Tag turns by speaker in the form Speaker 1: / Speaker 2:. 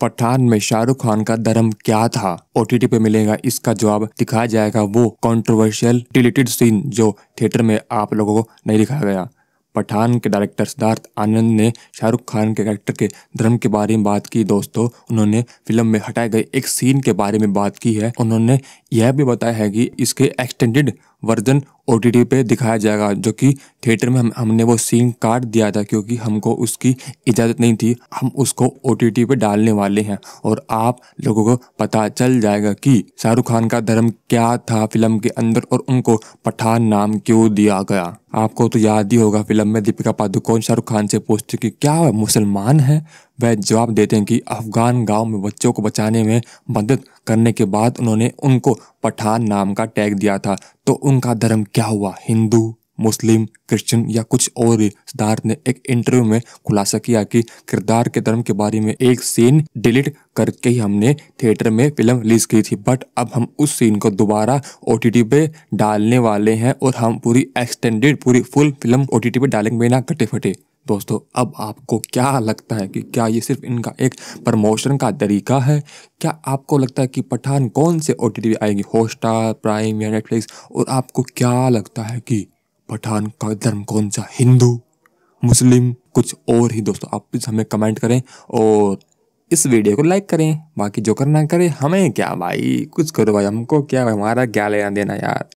Speaker 1: पठान में शाहरुख खान का धर्म क्या था ओ पे मिलेगा इसका जवाब दिखाया जाएगा वो कंट्रोवर्शियल डिलीटेड सीन जो थिएटर में आप लोगों को नहीं दिखाया गया पठान के डायरेक्टर सिद्धार्थ आनंद ने शाहरुख खान के कैरेक्टर के धर्म के बारे में बात की दोस्तों उन्होंने फिल्म में हटाए गए एक सीन के बारे में बात की है उन्होंने यह भी बताया है कि इसके एक्सटेंडेड वर्जन ओ पे दिखाया जाएगा जो कि थिएटर में हम हमने वो सीन काट दिया था क्योंकि हमको उसकी इजाज़त नहीं थी हम उसको ओ पे डालने वाले हैं और आप लोगों को पता चल जाएगा कि शाहरुख खान का धर्म क्या था फिल्म के अंदर और उनको पठान नाम क्यों दिया गया आपको तो याद ही होगा फिल्म में दीपिका पादुकोण शाहरुख खान से पूछते कि क्या मुसलमान है वह जवाब देते हैं कि अफगान गांव में बच्चों को बचाने में मदद करने के बाद उन्होंने उनको पठान नाम का टैग दिया था तो उनका धर्म क्या हुआ हिंदू मुस्लिम क्रिश्चियन या कुछ और सिद्धार्थ ने एक इंटरव्यू में खुलासा किया कि किरदार के धर्म के बारे में एक सीन डिलीट करके ही हमने थिएटर में फिल्म रिलीज की थी बट अब हम उस सीन को दोबारा ओ टी पे डालने वाले हैं और हम पूरी एक्सटेंडेड पूरी फुल फिल्म ओ टी पे डालेंगे बिना कटे फटे दोस्तों अब आपको क्या लगता है कि क्या ये सिर्फ इनका एक प्रमोशन का तरीका है क्या आपको लगता है कि पठान कौन से ओ टी आएगी हॉटस्टार प्राइम या नेटफ्लिक्स और आपको क्या लगता है कि पठान का धर्म कौन सा हिंदू मुस्लिम कुछ और ही दोस्तों आप प्लीज़ हमें कमेंट करें और इस वीडियो को लाइक करें बाकी जो करना करें हमें क्या भाई कुछ करो भाई हमको क्या हमारा क्या लेना देना यार